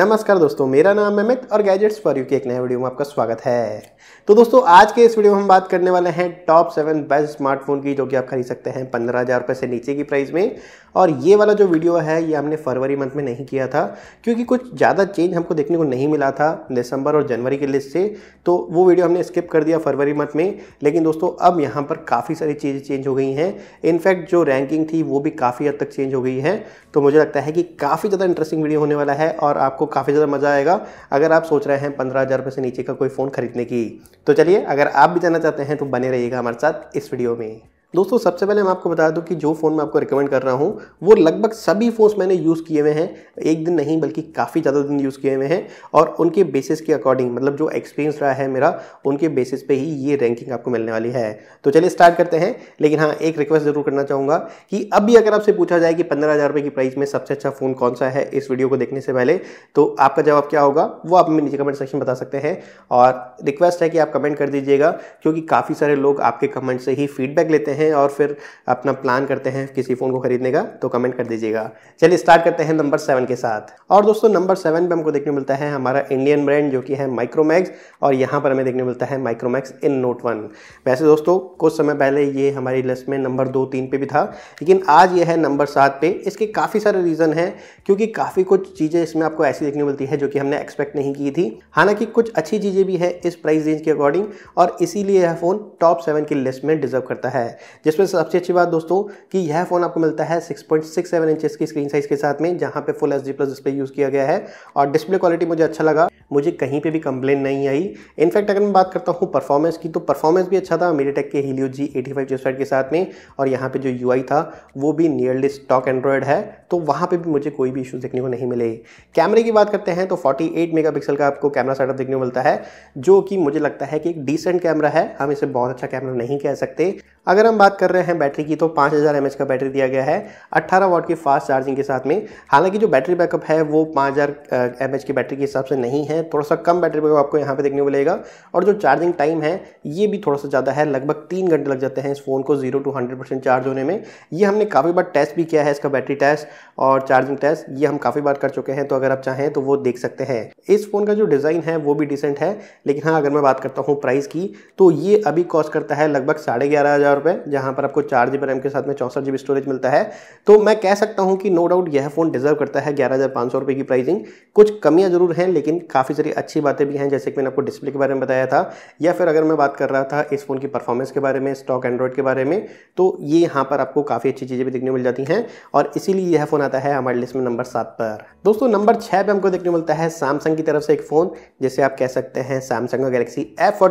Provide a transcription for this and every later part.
नमस्कार दोस्तों मेरा नाम है अमित और गैजेट्स फॉर यू के एक नए वीडियो में आपका स्वागत है तो दोस्तों आज के इस वीडियो में हम बात करने वाले हैं टॉप सेवन बेस्ट स्मार्टफोन की जो कि आप खरीद सकते हैं पंद्रह हज़ार रुपये से नीचे की प्राइस में और ये वाला जो वीडियो है ये हमने फरवरी मंथ में नहीं किया था क्योंकि कुछ ज़्यादा चेंज हमको देखने को नहीं मिला था दिसंबर और जनवरी की लिस्ट से तो वो वीडियो हमने स्किप कर दिया फरवरी मंथ में लेकिन दोस्तों अब यहाँ पर काफ़ी सारी चीज़ें चेंज हो गई हैं इनफैक्ट जो रैंकिंग थी वो भी काफ़ी हद तक चेंज हो गई है तो मुझे लगता है कि काफ़ी ज़्यादा इंटरेस्टिंग वीडियो होने वाला है और आपको काफ़ी ज़्यादा मज़ा आएगा अगर आप सोच रहे हैं पंद्रह हज़ार रुपये से नीचे का कोई फ़ोन खरीदने की तो चलिए अगर आप भी जाना चाहते हैं तो बने रहिएगा हमारे साथ इस वीडियो में दोस्तों सबसे पहले मैं आपको बता दूं कि जो फ़ोन मैं आपको रिकमेंड कर रहा हूं वो लगभग सभी फ़ोन्स मैंने यूज़ किए हुए हैं एक दिन नहीं बल्कि काफ़ी ज़्यादा दिन यूज़ किए हुए हैं और उनके बेसिस के अकॉर्डिंग मतलब जो एक्सपीरियंस रहा है मेरा उनके बेसिस पे ही ये रैंकिंग आपको मिलने वाली है तो चलिए स्टार्ट करते हैं लेकिन हाँ एक रिक्वेस्ट ज़रूर करना चाहूँगा कि भी अगर आपसे पूछा जाए कि पंद्रह की प्राइस में सबसे अच्छा फ़ोन कौन सा है इस वीडियो को देखने से पहले तो आपका जवाब क्या होगा वो आप हमें नीचे कमेंट सेक्शन बता सकते हैं और रिक्वेस्ट है कि आप कमेंट कर दीजिएगा क्योंकि काफ़ी सारे लोग आपके कमेंट से ही फीडबैक लेते हैं हैं और फिर अपना प्लान करते हैं किसी फ़ोन को खरीदने का तो कमेंट कर दीजिएगा चलिए स्टार्ट करते हैं नंबर सेवन के साथ और दोस्तों नंबर सेवन पे हमको देखने मिलता है हमारा इंडियन ब्रांड जो कि है माइक्रोमैक्स और यहाँ पर हमें देखने मिलता है माइक्रोमैक्स इन नोट वन वैसे दोस्तों कुछ समय पहले ये हमारी लिस्ट में नंबर दो तीन पे भी था लेकिन आज ये है नंबर सात पे इसके काफ़ी सारे रीज़न हैं क्योंकि काफ़ी कुछ चीज़ें इसमें आपको ऐसी देखने मिलती है जो कि हमने एक्सपेक्ट नहीं की थी हालांकि कुछ अच्छी चीज़ें भी है इस प्राइस रेंज के अकॉर्डिंग और इसीलिए यह फ़ोन टॉप सेवन की लिस्ट में डिजर्व करता है जिसमें सबसे अच्छी बात दोस्तों कि यह फ़ोन आपको मिलता है 6.67 इंचेस की स्क्रीन साइज़ के साथ में जहां पे full H D plus display use किया गया है और डिस्प्ले क्वालिटी मुझे अच्छा लगा मुझे कहीं पे भी कंप्लेन नहीं आई इनफैक्ट अगर मैं बात करता हूँ परफॉर्मेंस की तो परफॉर्मेंस भी अच्छा था मेरे टेक के हीलियो जी एटी फाइव के साथ में और यहाँ पे जो यू था वो भी नियरली स्टॉक एंड्रॉयड है तो वहाँ पर भी मुझे कोई भी इशू देखने को नहीं मिले कैमरे की बात करते हैं तो 48 मेगापिक्सल का आपको कैमरा सेटअप देखने को मिलता है जो कि मुझे लगता है कि एक डिसेंट कैमरा है हम इसे बहुत अच्छा कैमरा नहीं कह सकते अगर हम बात कर रहे हैं बैटरी की तो पाँच हज़ार का बैटरी दिया गया है अट्ठारह वॉट की फास्ट चार्जिंग के साथ में हालांकि जो बैटरी बैकअप है वो पाँच हज़ार की बैटरी के हिसाब से नहीं है हैं थोड़ा सा कम बैटरी बैकअप आपको यहाँ पे देखने को मिलेगा और जो चार्जिंग टाइम है ये भी थोड़ा सा ज़्यादा है लगभग तीन घंटे लग जाते हैं इस फ़ोन को zero to hundred percent charge होने में ये हमने काफ़ी बार टेस्ट भी किया है इसका बैटरी टेस्ट और चार्जिंग टेस्ट ये हम काफ़ी बार कर चुके हैं तो अगर आप चाहें तो वो देख सकते हैं इस फ़ोन का जो डिज़ाइन है वो भी डिसेंट है लेकिन हाँ अगर मैं बात करता हूँ प्राइस की तो ये अभी कॉस्ट करता है लगभग साढ़े ग्यारह हज़ार रुपये जहाँ पर आपको चार जी बी रैम के साथ में चौंसठ जी बी स्टोरेज मिलता है तो मैं कह सकता हूँ कि नो डाउट यह फ़ोन डिज़र्व करता है ग्यारह हज़ार पाँच सौ रुपये की प्राइसिंग कुछ कमियाँ ज़रूर हैं लेकिन काफ़ी काफ़ी सारी अच्छी बातें भी हैं जैसे कि मैंने आपको डिस्प्ले के बारे में बताया था या फिर अगर मैं बात कर रहा था इस फ़ोन की परफॉर्मेंस के बारे में स्टॉक एंड्रॉयड के बारे में तो ये यहाँ पर आपको काफ़ी अच्छी चीज़ें भी देखने मिल जाती हैं और इसीलिए यह फ़ोन आता है हमारे लिस्ट में नंबर सात पर दोस्तों नंबर छः पर हमको देखने मिलता है सैमसंग की तरफ से एक फ़ोन जिसे आप कह सकते हैं सैमसंग का गैलेक्सी एफ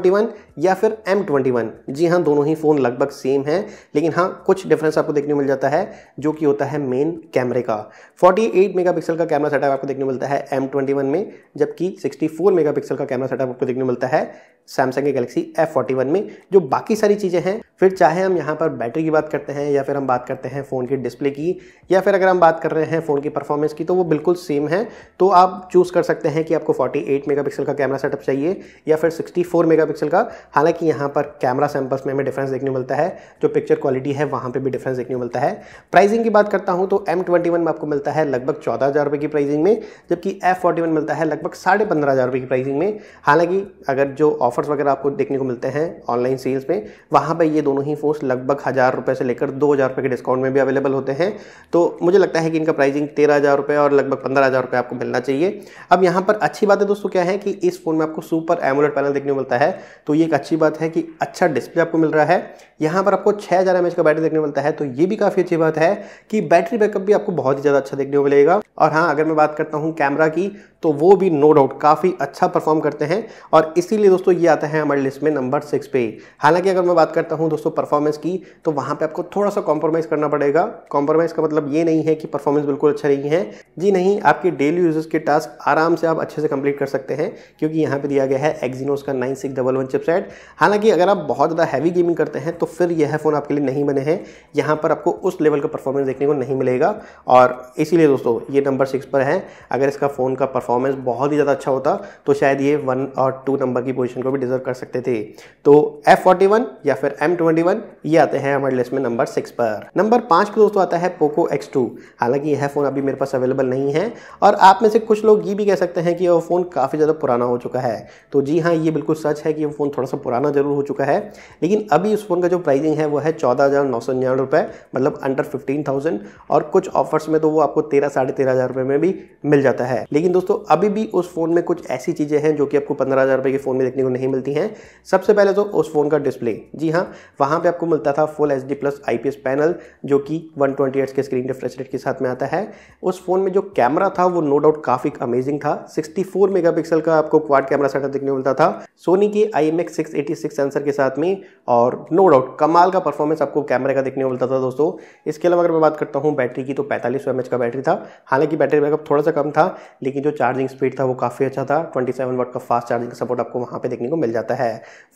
या फिर एम जी हाँ दोनों ही फ़ोन लगभग सेम है लेकिन हाँ कुछ डिफरेंस आपको देखने मिल जाता है जो कि होता है मेन कैमरे का 48 मेगापिक्सल का कैमरा सेटअप आपको देखने मिलता है एम में जबकि 64 मेगापिक्सल का कैमरा सेटअप आपको देखने मिलता है सैमसंग के गैलेक्सी वन में जो बाकी सारी चीज़ें हैं फिर चाहे हम यहाँ पर बैटरी की बात करते हैं या फिर हम बात करते हैं फ़ोन की डिस्प्ले की या फिर अगर हम बात कर रहे हैं फ़ोन की परफॉर्मेंस की तो वो बिल्कुल सेम है तो आप चूज़ कर सकते हैं कि आपको 48 मेगापिक्सल का कैमरा सेटअप चाहिए या फिर 64 मेगापिक्सल का हालांकि यहाँ पर कैमरा सैम्पल्स में हमें डिफरेंस देखने मिलता है जो पिक्चर क्वालिटी है वहाँ पर भी डिफरेंस देखने मिलता है प्राइजिंग की बात करता हूँ तो एम में आपको मिलता है लगभग चौदह हज़ार की प्राइजिंग में जबकि एफ मिलता है लगभग साढ़े पंद्रह हज़ार की प्राइजिंग में हालांकि अगर जो ऑफर्स वगैरह आपको देखने को मिलते हैं ऑनलाइन सेल्स में वहाँ पर ये दोनों ही फोर्स लगभग हज़ार रुपये से लेकर दो हज़ार रुपये के डिस्काउंट में भी अवेलेबल होते हैं तो मुझे लगता है कि इनका प्राइसिंग तेरह हज़ार रुपये और लगभग पंद्रह हज़ार रुपये आपको मिलना चाहिए अब यहाँ पर अच्छी बात है दोस्तों क्या है कि इस फ़ोन में आपको सुपर एमोलेट पैनल देखने को मिलता है तो ये एक अच्छी बात है कि अच्छा डिस्प्ले आपको मिल रहा है यहाँ पर आपको छः हज़ार एम का बैटरी देखने को मिलता है तो ये भी काफ़ी अच्छी बात है कि बैटरी बैकअप भी आपको बहुत ही ज़्यादा अच्छा देखने को मिलेगा और हाँ अगर मैं बात करता हूँ कैमरा की तो वो भी नो डाउट काफ़ी अच्छा परफॉर्म करते हैं और इसीलिए दोस्तों ये आता है हमारी लिस्ट में नंबर सिक्स पे हालांकि अगर मैं बात करता हूँ दोस्तों परफॉर्मेंस की तो वहाँ पे आपको थोड़ा सा कॉम्प्रोमाइज़ करना पड़ेगा कॉम्प्रोमाइज़ का मतलब ये नहीं है कि परफॉर्मेंस बिल्कुल अच्छा नहीं है जी नहीं आपके डेली यूजर्स के टास्क आराम से आप अच्छे से कंप्लीट कर सकते हैं क्योंकि यहाँ पर दिया गया है एक्जीनोस का nine six double one chipset हालांकि अगर आप बहुत ज़्यादा हैवी गेमिंग करते हैं तो फिर यह फ़ोन आपके लिए नहीं बने हैं यहाँ पर आपको उस लेवल का परफॉर्मेंस देखने को नहीं मिलेगा और इसीलिए दोस्तों ये नंबर सिक्स पर है अगर इसका फ़ोन का परफॉर्मेंस बहुत ही ज़्यादा अच्छा होता तो शायद ये वन और टू नंबर की पोजिशन को भी डिजर्व कर सकते थे तो एफ फोर्टी वन या फिर एम ट्वेंटी वन ये आते हैं हमारे लिस्ट में नंबर सिक्स पर नंबर पाँच पर दोस्तों आता है पोको एक्स टू हालांकि यह फ़ोन अभी मेरे पास अवेलेबल नहीं है और आप में से कुछ लोग ये भी कह सकते हैं कि वो फ़ोन काफ़ी ज़्यादा पुराना हो चुका है तो जी हाँ ये बिल्कुल सच है कि यह फ़ोन थोड़ा सा पुराना ज़रूर हो चुका है लेकिन अभी उस फ़ोन का जो प्राइसिंग है वो है चौदह हज़ार नौ सौ निन्यानवे रुपये मतलब अंडर फिफ्टीन थाउजेंड और कुछ ऑफर्स में तो वो आपको तेरह साढ़े तेरह हज़ार रुपये में भी मिल जाता है लेकिन दोस्तों अभी भी उस फ़ोन में कुछ ऐसी चीज़ें हैं जो कि आपको पंद्रह हज़ार रुपये के फ़ोन में देखने को नहीं मिलती हैं सबसे पहले तो उस फ़ोन का डिस्प्ले जी हाँ वहाँ पे आपको मिलता था full H D plus I panel जो कि वन ट्वेंटी के स्क्रीन रिफ्रेश रेट के साथ में आता है उस फ़ोन में जो कैमरा था वो नो डाउट काफ़ी अमेजिंग था सिक्सटी फोर का आपको क्वाड कैमरा सेटअप देखने को मिलता था सोनी के आई एम सेंसर के साथ में और नो डाउट कमाल का परफॉर्मेंस आपको कैमरे का देखने को मिलता था दोस्तों इसके अलावा अगर मैं बात करता हूँ बैटरी की तो पैंतालीस सौ एम का बैटरी था हालांकि बैटरी बैकअप थोड़ा सा कम था लेकिन जो चार्जिंग स्पीड था वो काफ़ी अच्छा था 27 वाट का फास्ट चार्जिंग का सपोर्ट आपको वहाँ पे देखने को मिल जाता है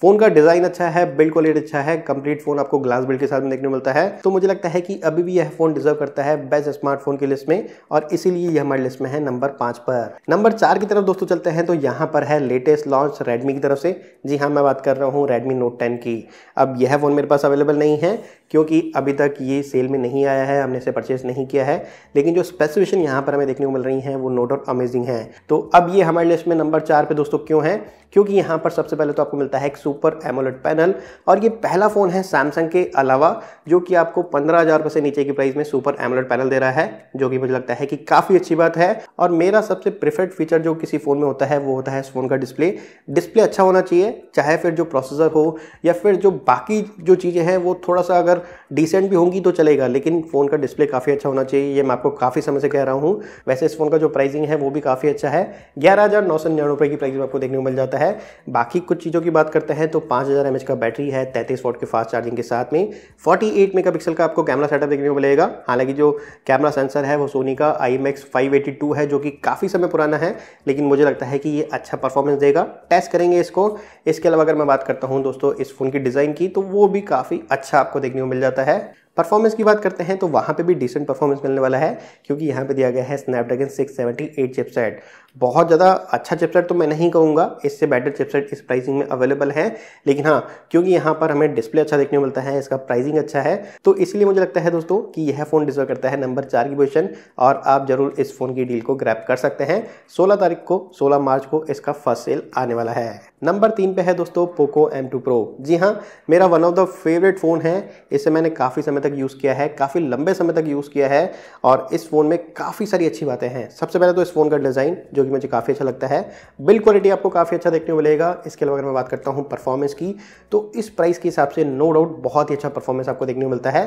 फोन का डिज़ाइन अच्छा है बिल्ड क्वालिटी अच्छा है कंप्लीट फोन आपको ग्लास बिल्ड के साथ में देखने को मिलता है तो मुझे लगता है कि अभी भी यह फोन डिजर्व करता है बेस्ट स्मार्टफोन की लिस्ट में और इसीलिए यह हमारी लिस्ट में है नंबर पाँच पर नंबर चार की तरफ दोस्तों चलते हैं तो यहाँ पर है लेटेस्ट लॉन्च रेडमी की तरफ से जी हाँ मैं बात कर रहा हूँ रेडमी नोट टेन की अब यह फ़ोन मेरे पास अवेलेबल नहीं है क्योंकि अभी तक ये सेल में नहीं आया है हमने इसे परचेस नहीं किया है लेकिन जो स्पेसिफिकेशन यहाँ पर हमें देखने को मिल रही हैं वो नोट डाउट अमेजिंग है हैं तो अब ये हमारे लिस्ट में नंबर चार पे दोस्तों क्यों है क्योंकि यहाँ पर सबसे पहले तो आपको मिलता है एक सुपर एमोलेट पैनल और ये पहला फ़ोन है सैमसंग के अलावा जो कि आपको पंद्रह हज़ार रुपये से नीचे की प्राइस में सुपर एमोलेट पैनल दे रहा है जो कि मुझे लगता है कि काफ़ी अच्छी बात है और मेरा सबसे प्रिफर्ड फीचर जो किसी फ़ोन में होता है वो होता है इस फ़ोन का डिस्प्ले डिस्प्ले अच्छा होना चाहिए चाहे फिर जो प्रोसेसर हो या फिर जो बाकी जो चीज़ें हैं वो थोड़ा सा अगर डिसेंट भी होंगी तो चलेगा लेकिन फ़ोन का डिस्प्ले काफ़ी अच्छा होना चाहिए ये मैं आपको काफ़ी समय से कह रहा हूँ वैसे इस फ़ोन का जो प्राइसिंग है वो भी काफ़ी अच्छा है ग्यारह हज़ार नौ सौ निन्यानवे रुपये की प्राइस आपको देखने को मिल जाता है बाकी कुछ चीज़ों की बात करते हैं तो पाँच हज़ार एम एच का बैटरी है तैंतीस वोट के फास्ट चार्जिंग के साथ में फोर्टी एट मेगा पिक्सल का आपको कैमरा सेटअप देखने को मिलेगा हालांकि जो कैमरा सेंसर है वो सोनी का I M X five eighty two है जो कि काफ़ी समय पुराना है लेकिन मुझे लगता है कि ये अच्छा परफॉर्मेंस देगा टेस्ट करेंगे इसको इसके अलावा अगर मैं बात करता हूँ दोस्तों इस फ़ोन की डिज़ाइन की तो वो भी काफ़ी अच्छा आपको देखने को मिल जाता है है परफॉर्मेंस की बात करते हैं तो वहाँ पे भी डिसेंट परफॉर्मेंस मिलने वाला है क्योंकि यहाँ पे दिया गया है स्नैपड्रैगन 678 चिपसेट बहुत ज़्यादा अच्छा चिपसेट तो मैं नहीं कहूँगा इससे बेटर चिपसेट इस प्राइसिंग में अवेलेबल है लेकिन हाँ क्योंकि यहाँ पर हमें डिस्प्ले अच्छा देखने को मिलता है इसका प्राइसिंग अच्छा है तो इसलिए मुझे लगता है दोस्तों कि यह फ़ोन डिजर्व करता है नंबर चार की पोजिशन और आप ज़रूर इस फ़ोन की डील को ग्रैप कर सकते हैं सोलह तारीख को सोलह मार्च को इसका फर्स्ट सेल आने वाला है नंबर तीन पे है दोस्तों पोको एम टू प्रो जी हाँ मेरा one of the favourite phone है इसे मैंने काफ़ी समय तक तक यूज़ किया है काफ़ी लंबे समय तक यूज़ किया है और इस फ़ोन में काफ़ी सारी अच्छी बातें हैं सबसे पहले तो इस फ़ोन का डिज़ाइन जो कि मुझे काफ़ी अच्छा लगता है बिल्ड क्वालिटी आपको काफ़ी अच्छा देखने को मिलेगा इसके अलावा अगर मैं बात करता हूँ परफॉर्मेंस की तो इस प्राइस के हिसाब से नो डाउट बहुत ही अच्छा परफॉर्मेंस आपको देखने को मिलता है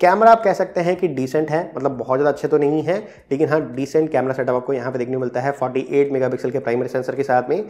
कैमरा आप कह सकते हैं कि डिसेंट है मतलब बहुत ज़्यादा अच्छे तो नहीं है लेकिन हाँ डिसेंट कैमरा सेटअप आपको यहाँ पे देखने को मिलता है 48 मेगापिक्सल के प्राइमरी सेंसर के साथ में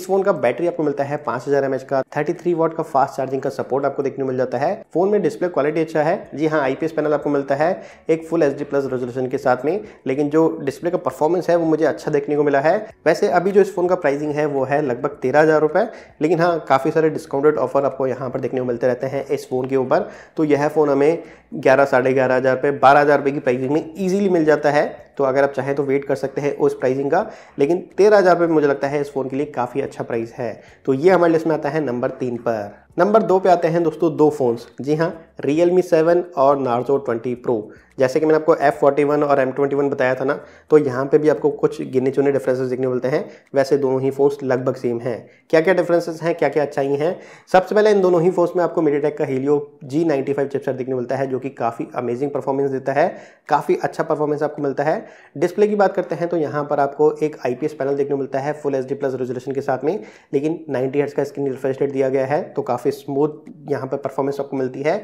इस फोन का बैटरी आपको मिलता है 5000 हज़ार का 33 वॉट का फास्ट चार्जिंग का सपोर्ट आपको देखने को मिल जाता है फोन में डिस्प्ले क्वालिटी अच्छा है जी हाँ आई पैनल आपको मिलता है एक फुल एच प्लस रेजोल्यूशन के साथ में लेकिन जो डिस्प्ले का परफॉर्मेंस है वो मुझे अच्छा देखने को मिला है वैसे अभी जो इस फोन का प्राइसिंग है वो है लगभग तेरह हज़ार रुपये लेकिन हाँ काफ़ी सारे डिस्काउंटेड ऑफर आपको यहाँ पर देखने को मिलते रहते हैं इस फोन के ऊपर तो यह फ़ोन हमें ग्यारह साढ़े ग्यारह हज़ार रुपये बारह हज़ार रुपये की प्राइसिंग में इजीली मिल जाता है तो अगर आप चाहें तो वेट कर सकते हैं उस प्राइसिंग का लेकिन तेरह हज़ार रुपये मुझे लगता है इस फ़ोन के लिए काफ़ी अच्छा प्राइस है तो ये हमारे लिस्ट में आता है नंबर तीन पर नंबर दो पे आते हैं दोस्तों दो फ़ोन्स जी हाँ रियल मी सेवन और नार्जो ट्वेंटी प्रो जैसे कि मैंने आपको एफ़ फोर्टी वन और एम ट्वेंटी वन बताया था ना तो यहाँ पे भी आपको कुछ गिने चुने डिफरेंसेस देखने मिलते हैं वैसे दोनों ही फ़ोन्स लगभग सेम हैं क्या क्या डिफरेंसेस हैं क्या क्या अच्छाई हैं सबसे पहले इन दोनों ही फ़ोन्स में आपको मीडिया का हीलियो जी नाइन्टी फाइव देखने मिलता है जो कि काफ़ी अमेजिंग परफॉर्मेंस देता है काफ़ी अच्छा परफॉर्मेंस आपको मिलता है डिस्प्ले की बात करते हैं तो यहाँ पर आपको एक आई पैनल देखने मिलता है फुल एच प्लस रेजोलेशन के साथ में लेकिन नाइन्टी हर्ट्स का स्क्रीन रिफ्रेश रेट दिया गया है तो काफ़ी काफ़ी स्मूथ यहाँ पर परफॉर्मेंस आपको मिलती है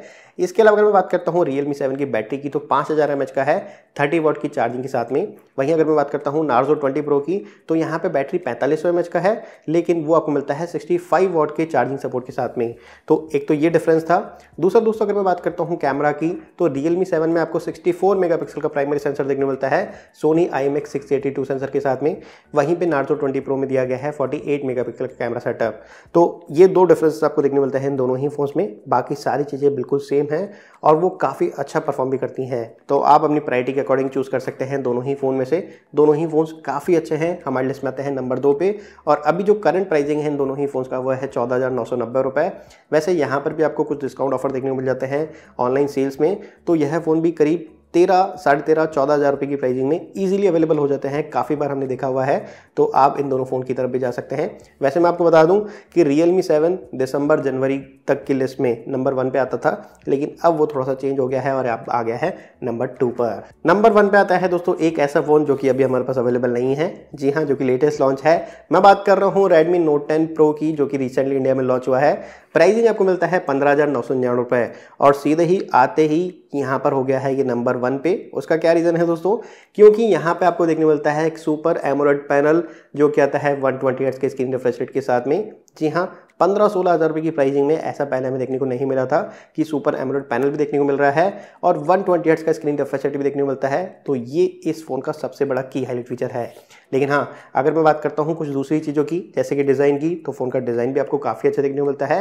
इसके अलावा अगर मैं बात करता हूँ रियल मी सेवन की बैटरी की तो पाँच हज़ार एम का है थर्टी वोट की चार्जिंग के साथ में वहीं अगर मैं बात करता हूँ नार्जो ट्वेंटी प्रो की तो यहाँ पर बैटरी पैंतालीस सौ का है लेकिन वो आपको मिलता है सिक्सटी फाइव वॉट के चार्जिंग सपोर्ट के साथ में तो एक तो ये डिफरेंस था दूसरा दोस्तों अगर मैं बात करता हूँ कैमरा की तो रियल मी सेवन में आपको सिक्सटी फोर मेगा का प्राइमरी सेंसर देखने मिलता है सोनी आई एम सेंसर के साथ में वहीं पर नार्जो ट्वेंटी प्रो में दिया गया है फोर्टी एट मेगा का कैमरा सेटअप तो ये दो डिफरेंस आपको देखने मिलता है इन दोनों ही फ़ोन्स में बाकी सारी चीज़ें बिल्कुल सेम हैं और वो काफ़ी अच्छा परफॉर्म भी करती हैं तो आप अपनी प्रायरिटी के अकॉर्डिंग चूज़ कर सकते हैं दोनों ही फ़ोन में से दोनों ही फ़ोन्स काफ़ी अच्छे हैं हमारे लिस्ट में आते हैं नंबर दो पे और अभी जो करंट प्राइसिंग है इन दोनों ही फ़ोन्स का वह है चौदह हज़ार नौ सौ नब्बे वैसे यहाँ पर भी आपको कुछ डिस्काउंट ऑफर देखने को मिल जाते हैं ऑनलाइन सेल्स में तो यह फ़ोन भी करीब तेरह साढ़े तेरह चौदह हज़ार रुपये की प्राइसिंग में ईजिली अवेलेबल हो जाते हैं काफ़ी बार हमने देखा हुआ है तो आप इन दोनों फ़ोन की तरफ भी जा सकते हैं वैसे मैं आपको बता दूं कि रियल मी सेवन दिसंबर जनवरी तक की लिस्ट में नंबर वन पे आता था लेकिन अब वो थोड़ा सा चेंज हो गया है और आप आ गया है नंबर टू पर नंबर वन पे आता है दोस्तों एक ऐसा फ़ोन जो कि अभी हमारे पास अवेलेबल नहीं है जी हाँ जो कि लेटेस्ट लॉन्च है मैं बात कर रहा हूँ रेडमी नोट टेन प्रो की जो कि रिसेंटली इंडिया में लॉन्च हुआ है प्राइजिंग आपको मिलता है पंद्रह और सीधे ही आते ही कि यहाँ पर हो गया है ये नंबर वन पे उसका क्या रीज़न है दोस्तों क्योंकि यहाँ पे आपको देखने मिलता है एक सुपर एमोलेट पैनल जो क्या आता है वन ट्वेंटी के स्क्रीन रिफ्रेश रेट के साथ में जी हाँ पंद्रह सोलह हज़ार रुपये की प्राइसिंग में ऐसा पहले हमें देखने को नहीं मिला था कि सुपर एमोलेट पैनल भी देखने को मिल रहा है और वन ट्वेंटी का स्क्रीन रिफ्रेश रेट भी देखने को मिलता है तो ये इस फ़ोन का सबसे बड़ा की हाईलाइट फीचर है लेकिन हाँ अगर मैं बात करता हूँ कुछ दूसरी चीज़ों की जैसे कि डिज़ाइन की तो फ़ोन का डिज़ाइन भी आपको काफ़ी अच्छा देखने को मिलता है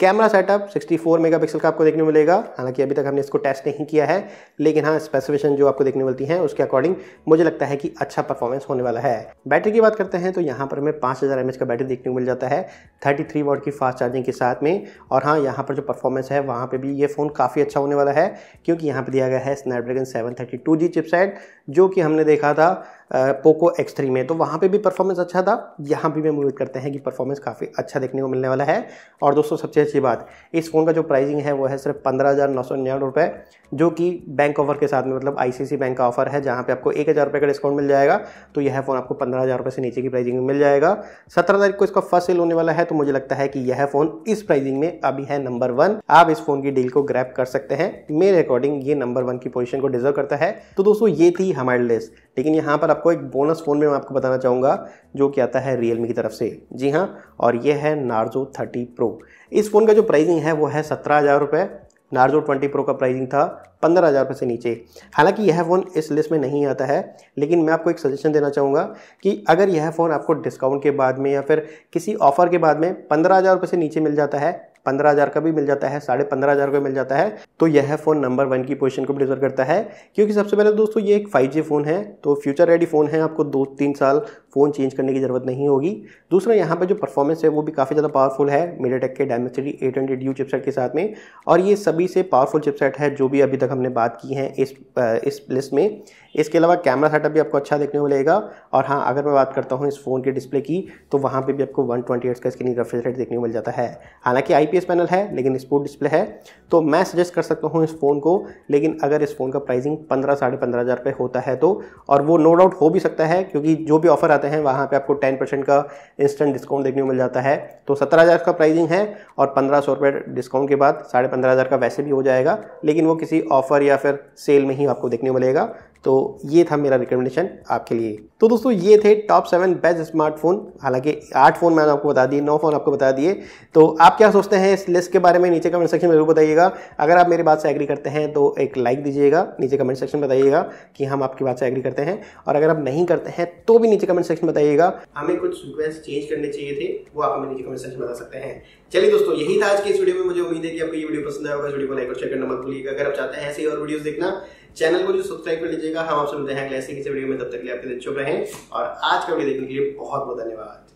कैमरा सेटअप 64 मेगापिक्सल का आपको देखने मिलेगा हालांकि अभी तक हमने इसको टेस्ट नहीं किया है लेकिन हाँ स्पेसिफिकेशन जो आपको देखने मिलती हैं उसके अकॉर्डिंग मुझे लगता है कि अच्छा परफॉर्मेंस होने वाला है बैटरी की बात करते हैं तो यहाँ पर हमें पाँच हज़ार का बैटरी देखने को मिल जाता है थर्टी थ्री की फास्ट चार्जिंग के साथ में और हाँ यहाँ पर जो परफॉर्मेंस है वहाँ पर भी ये फ़ोन काफ़ी अच्छा होने वाला है क्योंकि यहाँ पर दिया गया है स्नैपड्रैगन सेवन थर्टी चिपसेट जो कि हमने देखा था पोको एक्स थ्री में तो वहाँ पे भी परफॉर्मेंस अच्छा था यहाँ भी हम उम्मीद करते हैं कि परफॉर्मेंस काफ़ी अच्छा देखने को मिलने वाला है और दोस्तों सबसे अच्छी बात इस फ़ोन का जो प्राइसिंग है वो है सिर्फ पंद्रह हज़ार नौ सौ निन्यानवे रुपये जो कि बैंक ऑफर के साथ में मतलब आई बैंक का ऑफर है जहाँ पर आपको एक हज़ार रुपये का डिस्काउंट मिल जाएगा तो यह फ़ोन आपको पंद्रह हज़ार रुपये से नीचे की प्राइसिंग में मिल जाएगा सत्रह तारीख को इसका फर्स्ट सेल होने वाला है तो मुझे लगता है कि यह फ़ोन इस प्राइसिंग में अभी है नंबर वन आप इस फ़ोन की डील को ग्रैप कर सकते हैं मेरे अकॉर्डिंग ये नंबर वन की पोजिशन को डिजर्व करता है तो दोस्तों ये थी हमारी लिस्ट लेकिन यहाँ पर आपको एक बोनस फ़ोन में मैं आपको बताना चाहूँगा जो कि आता है रियलमी की तरफ से जी हाँ और ये है नार्जो थर्टी प्रो इस फ़ोन का जो प्राइसिंग है वो है सत्रह हज़ार रुपये नार्जो ट्वेंटी प्रो का प्राइसिंग था पंद्रह हज़ार रुपये से नीचे हालांकि यह फ़ोन इस लिस्ट में नहीं आता है लेकिन मैं आपको एक सजेशन देना चाहूँगा कि अगर यह फ़ोन आपको डिस्काउंट के बाद में या फिर किसी ऑफ़र के बाद में पंद्रह हज़ार रुपये से नीचे मिल जाता है पंद्रह हज़ार का भी मिल जाता है साढ़े पंद्रह हज़ार का मिल जाता है तो यह फ़ोन नंबर वन की पोजीशन को डिजर्व करता है क्योंकि सबसे पहले दोस्तों ये एक फाइव फ़ोन है तो फ्यूचर रेडी फ़ोन है आपको दो तीन साल फ़ोन चेंज करने की ज़रूरत नहीं होगी दूसरा यहाँ पर जो परफॉर्मेंस है वो भी काफ़ी ज़्यादा पावरफुल है मीडियाटेक के डायमेंसिटी हंड्रेड यू चिपसेट के साथ में और ये सभी से पावरफुल चिपसेट है जो भी अभी तक हमने बात की है इस इस लिस्ट में इसके अलावा कैमरा सेटअप भी आपको अच्छा देखने को मिलेगा और हाँ अगर मैं बात करता हूँ इस फ़ोन के डिस्प्ले की तो वहाँ पर भी आपको वन ट्वेंटी एट्स का स्क्रीन रिफ्रेश रेट देखने को मिल जाता है हालांकि आई पैनल है लेकिन स्पोर्ट डिस्प्ले है तो मैं सजेस्ट कर सकता हूँ इस फ़ोन को लेकिन अगर इस फ़ोन का प्राइसिंग पंद्रह साढ़े पंद्रह हज़ार होता है तो और वो नो डाउट हो भी सकता है क्योंकि जो भी ऑफर आता जाते हैं वहाँ पे आपको टेन परसेंट का इंस्टेंट डिस्काउंट देखने को मिल जाता है तो सत्रह हज़ार का प्राइसिंग है और पंद्रह सौ रुपये डिस्काउंट के बाद साढ़े पंद्रह हज़ार का वैसे भी हो जाएगा लेकिन वो किसी ऑफर या फिर सेल में ही आपको देखने को मिलेगा तो ये था मेरा रिकमेंडेशन आपके लिए तो दोस्तों ये थे टॉप सेवन बेस्ट स्मार्टफोन हालांकि आठ फ़ोन मैंने आपको बता दिए नौ फ़ोन आपको बता दिए तो आप क्या सोचते हैं इस लिस्ट के बारे में नीचे कमेंट सेक्शन में जरूर बताइएगा अगर आप मेरी बात से एग्री करते हैं तो एक लाइक दीजिएगा नीचे कमेंट सेक्शन में बताइएगा कि हम आपकी बात से एग्री करते हैं और अगर आप नहीं करते हैं तो भी नीचे कमेंट सेक्शन में बताइएगा हमें कुछ रिक्वेस्ट चेंज करने चाहिए थे वो आप हमें नीचे कमेंट सेक्शन में बता सकते हैं चलिए दोस्तों यही था आज के इस वीडियो में मुझे उम्मीद है कि आपको ये वीडियो पसंद आएगा वीडियो को लाइक और शेयर करना मत भूलिएगा अगर आप चाहते हैं ऐसे और वीडियोस देखना चैनल को जो सब्सक्राइब कर लीजिएगा हम आपसे मिलते हैं अगले किसी वीडियो में तब तक के लिए आपके दिन चुप रहे और आज का वीडियो देखने के लिए बहुत बहुत धन्यवाद